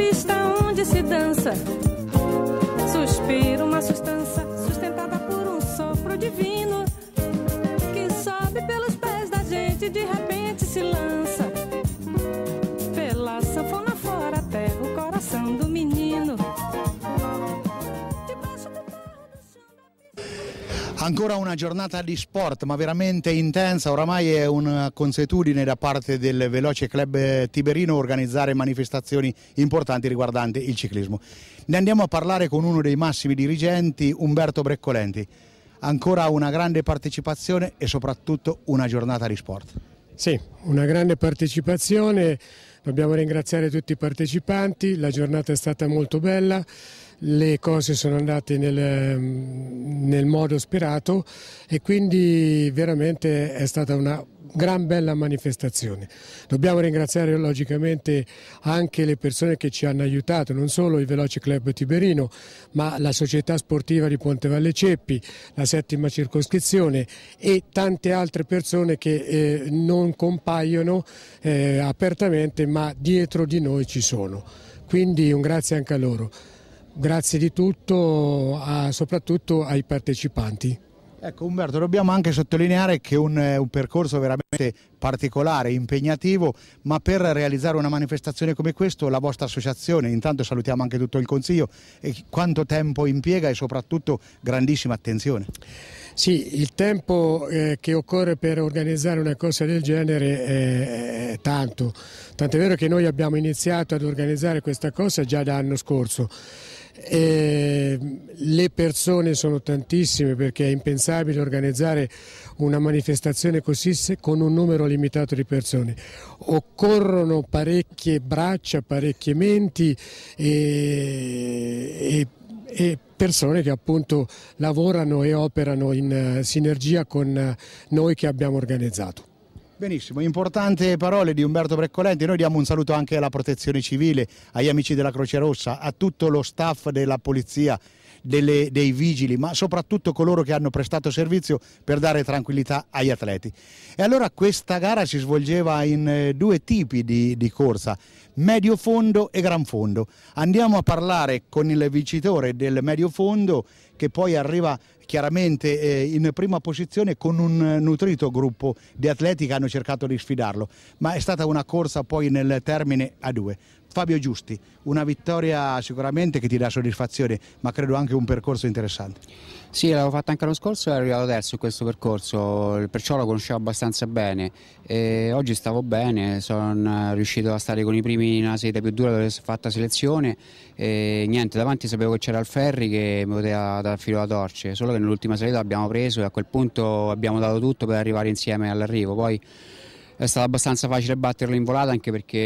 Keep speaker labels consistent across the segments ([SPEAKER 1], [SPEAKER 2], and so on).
[SPEAKER 1] pista onde se dança,
[SPEAKER 2] suspira uma sustância.
[SPEAKER 3] Ancora una giornata di sport ma veramente intensa, oramai è una consuetudine da parte del Veloce Club Tiberino organizzare manifestazioni importanti riguardanti il ciclismo. Ne andiamo a parlare con uno dei massimi dirigenti, Umberto Breccolenti. Ancora una grande partecipazione e soprattutto una giornata di sport. Sì, una grande
[SPEAKER 2] partecipazione, dobbiamo ringraziare tutti i partecipanti, la giornata è stata molto bella le cose sono andate nel, nel modo sperato e quindi veramente è stata una gran bella manifestazione. Dobbiamo ringraziare logicamente anche le persone che ci hanno aiutato, non solo il Veloce Club Tiberino, ma la società sportiva di Ponte Valle Ceppi, la settima circoscrizione e tante altre persone che eh, non compaiono eh, apertamente ma dietro di noi ci sono. Quindi un grazie anche a loro. Grazie di tutto, a, soprattutto ai partecipanti.
[SPEAKER 3] Ecco Umberto, dobbiamo anche sottolineare che è un, eh, un, percorso veramente particolare, impegnativo, ma per realizzare una manifestazione come questa la vostra associazione, intanto salutiamo anche tutto il Consiglio, quanto tempo impiega e soprattutto grandissima attenzione. Sì, il tempo eh, che occorre per organizzare una corsa del genere è, eh, è tanto,
[SPEAKER 2] tant'è vero che noi abbiamo iniziato ad organizzare questa corsa già dall'anno scorso e ehm, le persone sono tantissime perché è impensabile organizzare una manifestazione così con un numero limitato di persone. Occorrono parecchie braccia, parecchie menti e, e, e persone che appunto lavorano e operano in eh, sinergia con eh, noi che abbiamo organizzato.
[SPEAKER 3] Benissimo, importante parole di Umberto Breccolenti, noi diamo un saluto anche alla protezione civile, agli amici della Croce Rossa, a tutto lo staff della polizia, delle, dei vigili, ma soprattutto coloro che hanno prestato servizio per dare tranquillità agli atleti. E allora questa gara si svolgeva in eh, due tipi di, di corsa, medio fondo e gran fondo. Andiamo a parlare con il vincitore del medio fondo che poi arriva chiaramente eh, in prima posizione con un nutrito gruppo di atleti che hanno cercato di sfidarlo, ma è stata una corsa poi nel termine a due. Fabio Giusti, una vittoria sicuramente che ti dà soddisfazione, ma credo anche un percorso interessante.
[SPEAKER 4] Sì, l'avevo fatta anche l'anno scorso e ero arrivato terzo in questo percorso, perciò lo conoscevo abbastanza bene. E oggi stavo bene, sono riuscito a stare con i primi nella una seta più dura dove si è fatta selezione e niente, davanti sapevo che c'era il Ferri che mi poteva dare filo da torce, solo che nell'ultima salita l'abbiamo preso e a quel punto abbiamo dato tutto per arrivare insieme all'arrivo. Poi è stato abbastanza facile batterlo in volata anche perché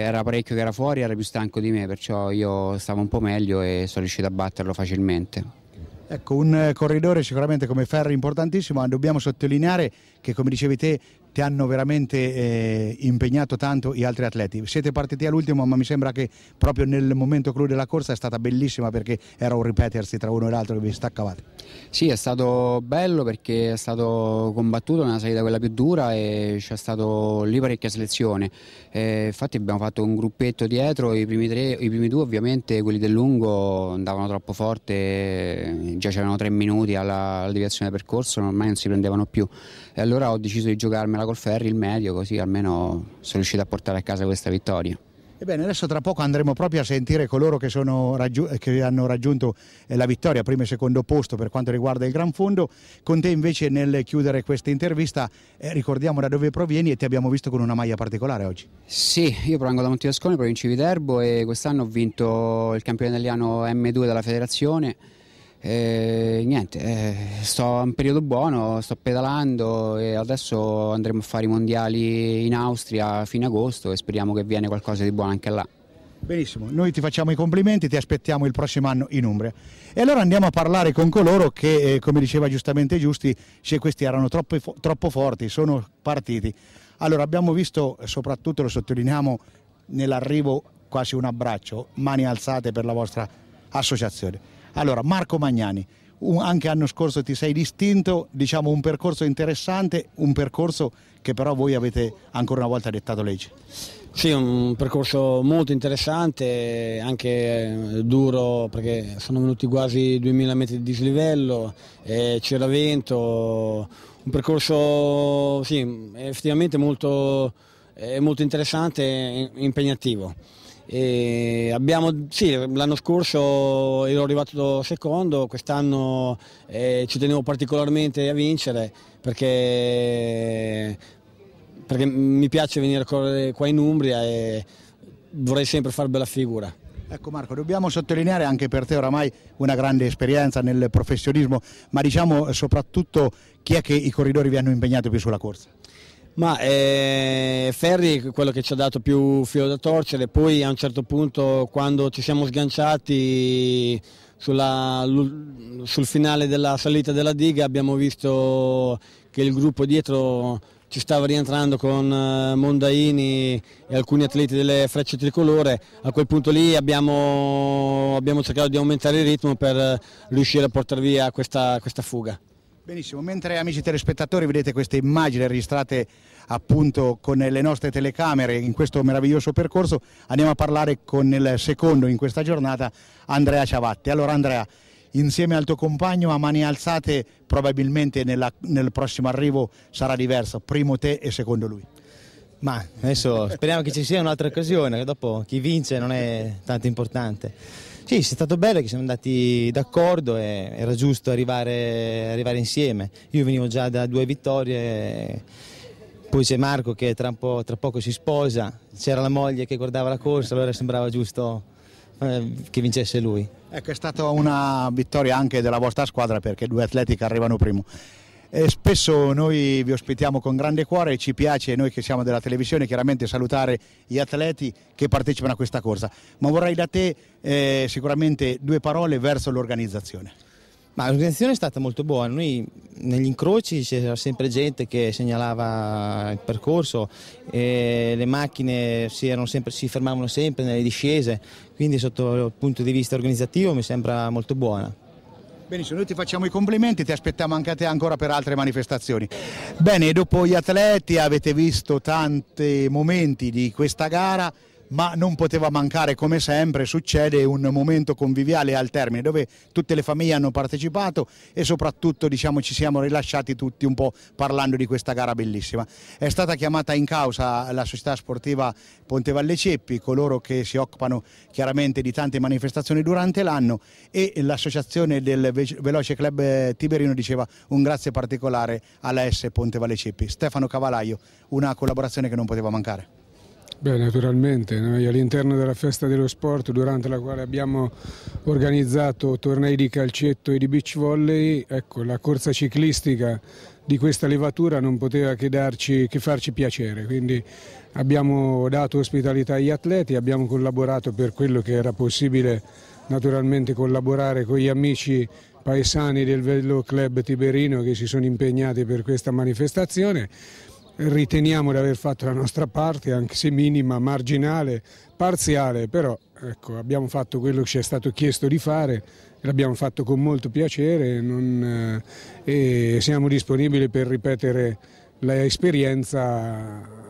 [SPEAKER 4] era parecchio che era fuori, era più stanco di me, perciò io stavo un po' meglio e sono riuscito a batterlo facilmente.
[SPEAKER 3] Ecco, un eh, corridore sicuramente come Ferri importantissimo, ma dobbiamo sottolineare che come dicevi te ti hanno veramente eh, impegnato tanto gli altri atleti. Siete partiti all'ultimo, ma mi sembra che proprio nel momento clou della corsa è stata bellissima perché
[SPEAKER 4] era un ripetersi tra uno e l'altro che vi staccavate. Sì, è stato bello perché è stato combattuto nella salita quella più dura e c'è stato lì parecchia selezione. Eh, infatti abbiamo fatto un gruppetto dietro, i primi, tre, i primi due ovviamente, quelli del lungo andavano troppo forte, già c'erano tre minuti alla, alla deviazione del percorso, ormai non si prendevano più. E allora ho deciso di giocarmela palla col ferri il medio, così almeno sono riuscito a portare a casa questa vittoria.
[SPEAKER 3] Ebbene, adesso tra poco andremo proprio a sentire coloro che, raggi- che hanno raggiunto eh, la vittoria, primo e secondo posto per quanto riguarda il Gran Fondo. Con te invece nel chiudere questa intervista eh, ricordiamo da dove provieni e ti abbiamo visto con una maglia particolare oggi.
[SPEAKER 4] Sì, io provengo da Monti Montiascone, provincia di Viterbo e quest'anno ho vinto il campione italiano M2 della federazione e eh, niente, eh, sto a un periodo buono, sto pedalando e adesso andremo a fare i mondiali in Austria a fine agosto e speriamo che viene qualcosa di buono anche là.
[SPEAKER 3] Benissimo, noi ti facciamo i complimenti, ti aspettiamo il prossimo anno in Umbria. E allora andiamo a parlare con coloro che, eh, come diceva giustamente Giusti, se questi erano troppo, troppo forti, sono partiti. Allora abbiamo visto, soprattutto lo sottolineiamo, nell'arrivo quasi un abbraccio, mani alzate per la vostra associazione. Allora, Marco Magnani, un, anche l'anno scorso ti sei distinto, diciamo un percorso
[SPEAKER 1] interessante, un percorso che però voi avete ancora una volta dettato legge. Sì, un percorso molto interessante, anche eh, duro perché sono venuti quasi 2000 metri di dislivello, eh, c'era vento, un percorso sì, effettivamente molto, eh, molto interessante e impegnativo. Abbiamo, sì, l'anno scorso ero arrivato secondo, quest'anno eh, ci tenevo particolarmente a vincere perché, perché, mi piace venire a correre qua in Umbria e vorrei sempre fare bella figura. Ecco Marco, dobbiamo sottolineare anche per te oramai
[SPEAKER 3] una grande esperienza nel professionismo, ma diciamo soprattutto chi è che i corridori vi hanno impegnato più sulla corsa?
[SPEAKER 1] Ma eh, Ferri è quello che ci ha dato più filo da torcere, poi a un certo punto quando ci siamo sganciati sulla, sul finale della salita della diga abbiamo visto che il gruppo dietro ci stava rientrando con eh, Mondaini e alcuni atleti delle frecce tricolore, a quel punto lì abbiamo, abbiamo cercato di aumentare il ritmo per eh, riuscire a portare via questa, questa fuga.
[SPEAKER 3] Benissimo, mentre amici telespettatori vedete queste immagini registrate appunto con le nostre telecamere in questo meraviglioso percorso, andiamo a parlare con il secondo in questa giornata, Andrea Ciavatti. Allora Andrea, insieme al tuo compagno a mani alzate probabilmente nella, nel prossimo
[SPEAKER 1] arrivo sarà diverso, primo te e secondo lui. Ma adesso speriamo che ci sia un'altra occasione, dopo chi vince non è tanto importante. Sì, è stato bello che siamo andati d'accordo e era giusto arrivare, arrivare insieme. Io venivo già da due vittorie, poi c'è Marco che tra, tra poco si sposa, c'era la moglie che guardava la corsa, allora sembrava giusto eh, che vincesse lui.
[SPEAKER 3] Ecco, è stata una vittoria anche della vostra squadra perché due atleti che arrivano primo. Eh, spesso noi vi ospitiamo con grande cuore e ci piace, noi che siamo della televisione, chiaramente salutare gli atleti che partecipano a questa corsa, ma vorrei da te eh, sicuramente due parole verso
[SPEAKER 1] l'organizzazione. Ma l'organizzazione è stata molto buona, noi negli incroci c'era sempre gente che segnalava il percorso, le macchine si, sempre, si, fermavano sempre nelle discese, quindi sotto il punto di vista organizzativo mi sembra molto buona.
[SPEAKER 3] Benissimo, noi ti facciamo i complimenti, ti aspettiamo anche a te ancora per altre manifestazioni. Bene, dopo gli atleti avete visto tanti momenti di questa gara ma non poteva mancare come sempre, succede un momento conviviale al termine dove tutte le famiglie hanno partecipato e soprattutto diciamo, ci siamo rilasciati tutti un po' parlando di questa gara bellissima. È stata chiamata in causa la società sportiva Ponte Valle Ceppi, coloro che si occupano chiaramente di tante manifestazioni durante l'anno e l'associazione del Veloce Club Tiberino diceva un grazie particolare alla S Ponte Valle Ceppi. Stefano Cavalaio, una collaborazione che non poteva mancare.
[SPEAKER 2] Beh, naturalmente, noi all'interno della festa dello sport durante la quale abbiamo organizzato tornei di calcetto e di beach volley, ecco, la corsa ciclistica di questa levatura non poteva che, darci, che farci piacere, quindi abbiamo dato ospitalità agli atleti, abbiamo collaborato per quello che era possibile naturalmente collaborare con gli amici paesani del Velo Club Tiberino che si sono impegnati per questa manifestazione riteniamo di aver fatto la nostra parte, anche se minima, marginale, parziale, però ecco, abbiamo fatto quello che ci è stato chiesto di fare, l'abbiamo fatto con molto piacere non, eh, e siamo disponibili per ripetere l'esperienza eh,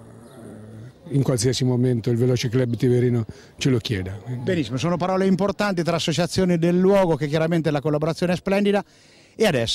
[SPEAKER 2] in qualsiasi momento il Veloce Club Tiverino ce lo chieda.
[SPEAKER 3] Benissimo, sono parole importanti tra associazioni del luogo che chiaramente la collaborazione è splendida e adesso...